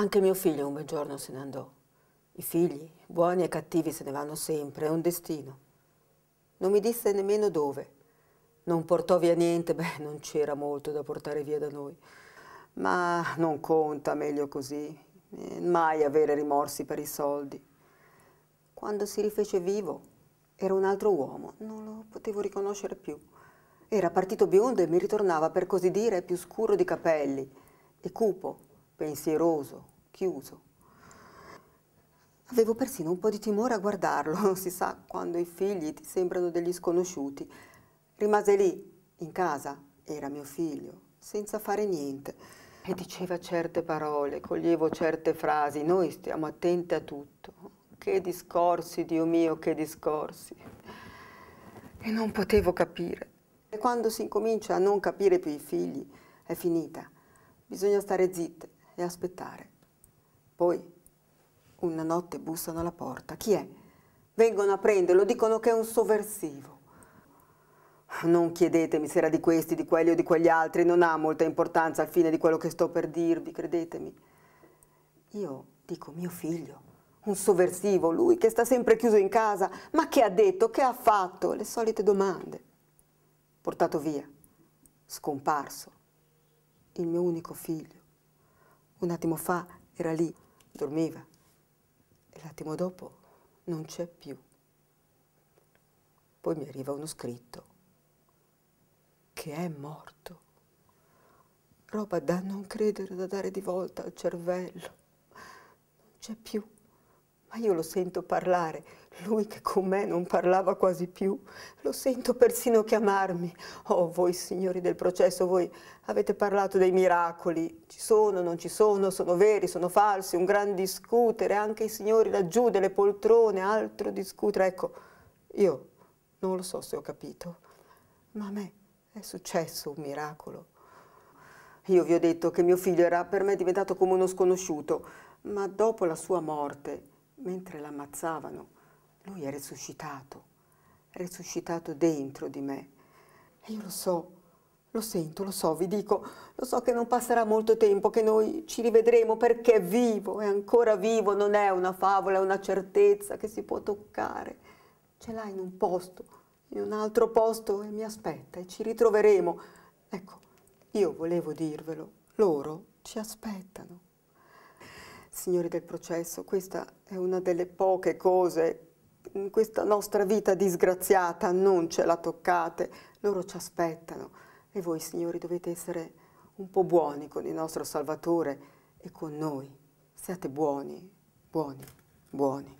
Anche mio figlio un bel giorno se ne andò. I figli, buoni e cattivi, se ne vanno sempre, è un destino. Non mi disse nemmeno dove. Non portò via niente, beh, non c'era molto da portare via da noi. Ma non conta, meglio così. Eh, mai avere rimorsi per i soldi. Quando si rifece vivo, era un altro uomo, non lo potevo riconoscere più. Era partito biondo e mi ritornava, per così dire, più scuro di capelli e cupo, pensieroso, chiuso. Avevo persino un po' di timore a guardarlo, si sa quando i figli ti sembrano degli sconosciuti. Rimase lì, in casa, era mio figlio, senza fare niente. E diceva certe parole, coglievo certe frasi, noi stiamo attenti a tutto. Che discorsi, Dio mio, che discorsi. E non potevo capire. E quando si incomincia a non capire più i figli, è finita. Bisogna stare zitte e aspettare. Poi una notte bussano alla porta. Chi è? Vengono a prenderlo, dicono che è un sovversivo. Non chiedetemi se era di questi, di quelli o di quegli altri, non ha molta importanza al fine di quello che sto per dirvi, credetemi. Io dico mio figlio, un sovversivo, lui che sta sempre chiuso in casa, ma che ha detto, che ha fatto? Le solite domande. Portato via, scomparso, il mio unico figlio. Un attimo fa era lì, dormiva e l'attimo dopo non c'è più. Poi mi arriva uno scritto che è morto. Roba da non credere, da dare di volta al cervello. Non c'è più ma io lo sento parlare, lui che con me non parlava quasi più, lo sento persino chiamarmi. Oh, voi signori del processo, voi avete parlato dei miracoli, ci sono, non ci sono, sono veri, sono falsi, un gran discutere, anche i signori laggiù delle poltrone, altro discutere. Ecco, io non lo so se ho capito, ma a me è successo un miracolo. Io vi ho detto che mio figlio era per me diventato come uno sconosciuto, ma dopo la sua morte mentre l'ammazzavano, lui è risuscitato, è risuscitato dentro di me. E io lo so, lo sento, lo so, vi dico, lo so che non passerà molto tempo che noi ci rivedremo perché è vivo, è ancora vivo, non è una favola, è una certezza che si può toccare. Ce l'ha in un posto, in un altro posto e mi aspetta e ci ritroveremo. Ecco, io volevo dirvelo, loro ci aspettano signori del processo, questa è una delle poche cose, in questa nostra vita disgraziata non ce la toccate, loro ci aspettano e voi signori dovete essere un po' buoni con il nostro Salvatore e con noi, siate buoni, buoni, buoni.